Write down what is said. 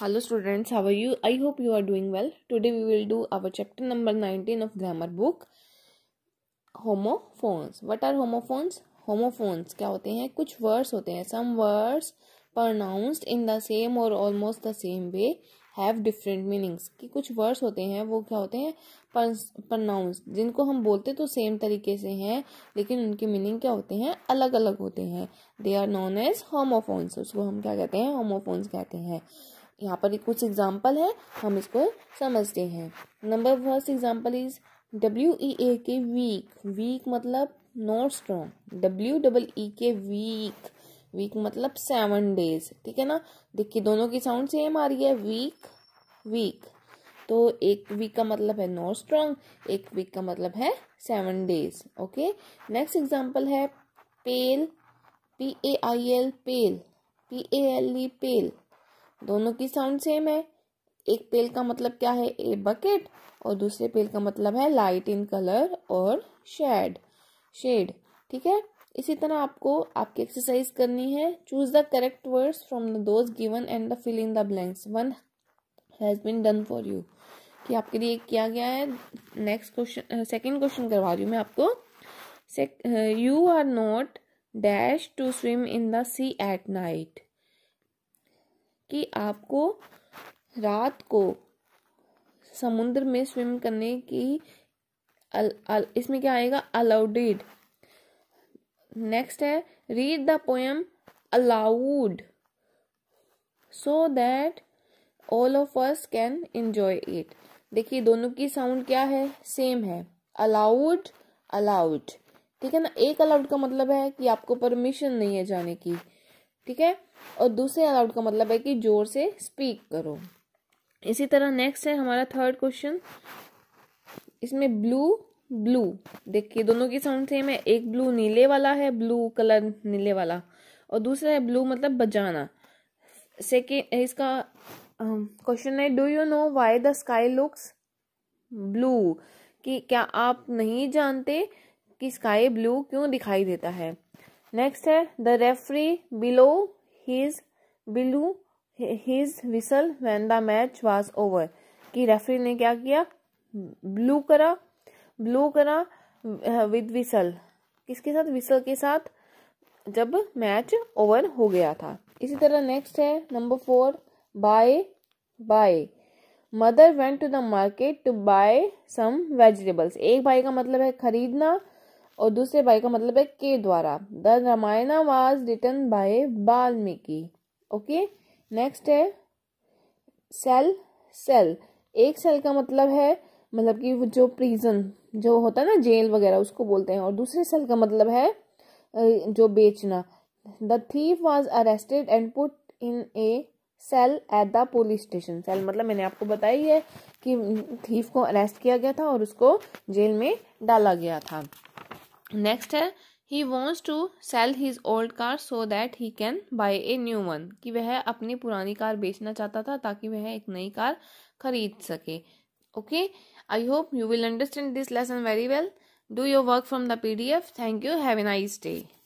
Hello students, how are you? I hope you are doing well. Today we will do our chapter number 19 of grammar book homophones. What are homophones? Homophones क्या होते हैं कुछ words होते हैं some words pronounced in the same or almost the same way have different meanings कि कुछ words होते हैं वो क्या होते हैं pronounced जिनको हम बोलते तो सेम तरीके से हैं लेकिन उनके मीनिंग क्या होते हैं अलग अलग होते हैं they are known as homophones उसको हम क्या कहते हैं होमोफोन्स कहते हैं यहाँ पर कुछ एग्जाम्पल है हम इसको समझते हैं number first example is W E A K week week मतलब not strong W double E K week week मतलब सेवन डेज ठीक है ना देखिए दोनों की साउंड सेम आ रही है वीक वीक तो एक वीक का मतलब है नॉट स्ट्रॉन्ग एक वीक का मतलब है seven days okay next example है pail P A I L pale P A L E pale दोनों की साउंड सेम है एक पेल का मतलब क्या है ए बकेट और दूसरे पेल का मतलब है लाइट इन कलर और शेड शेड ठीक है इसी तरह आपको आपकी एक्सरसाइज करनी है choose the correct words from the those given and the fill in the blanks one has been done for you कि आपके लिए किया गया है नेक्स्ट क्वेश्चन सेकंड क्वेश्चन करवा रही हूँ मैं आपको you are not dash to swim in the sea at night कि आपको रात को समुद्र में स्विम करने की अल, अल, इसमें क्या आएगा अलाउडेड नेक्स्ट है read the poem aloud so that all of us can enjoy it देखिए दोनों की साउंड क्या है सेम है अलाउड अलाउड ठीक है ना एक अलाउड का मतलब है कि आपको परमिशन नहीं है जाने की ठीक है और दूसरे अलाउड का मतलब है कि जोर से स्पीक करो इसी तरह नेक्स्ट है हमारा थर्ड क्वेश्चन इसमें ब्लू ब्लू देखिए दोनों की साउंड सेम है एक ब्लू नीले वाला है ब्लू कलर नीले वाला और दूसरा है ब्लू मतलब बजाना सेकेंड इसका क्वेश्चन है do you know why the sky looks blue कि क्या आप नहीं जानते कि स्काई ब्लू क्यों दिखाई देता है नेक्स्ट है the referee blew his blew his whistle when the match was over की रेफरी ने क्या किया ब्लू करा ब्लू करा विद uh, विसल किसके साथ विसल के साथ जब मैच ओवर हो गया था इसी तरह नेक्स्ट है number four by buy mother went to the market to buy some vegetables एक बाय का मतलब है खरीदना और दूसरे भाई का मतलब है के द्वारा the Ramayana was written by Valmiki okay next है सेल सेल एक सेल का मतलब है मतलब कि जो प्रिजन जो होता है ना जेल वगैरह उसको बोलते हैं और दूसरे सेल का मतलब है जो बेचना the thief was arrested and put in a cell at the police station cell मतलब मैंने आपको बताया है कि थीफ को अरेस्ट किया गया था और उसको जेल में डाला गया था नेक्स्ट है he wants to sell his old car so that he can buy a new one कि वह अपनी पुरानी कार बेचना चाहता था ताकि वह एक नई कार खरीद सके okay I hope you will understand this lesson very well do your work from the P D F thank you have a nice day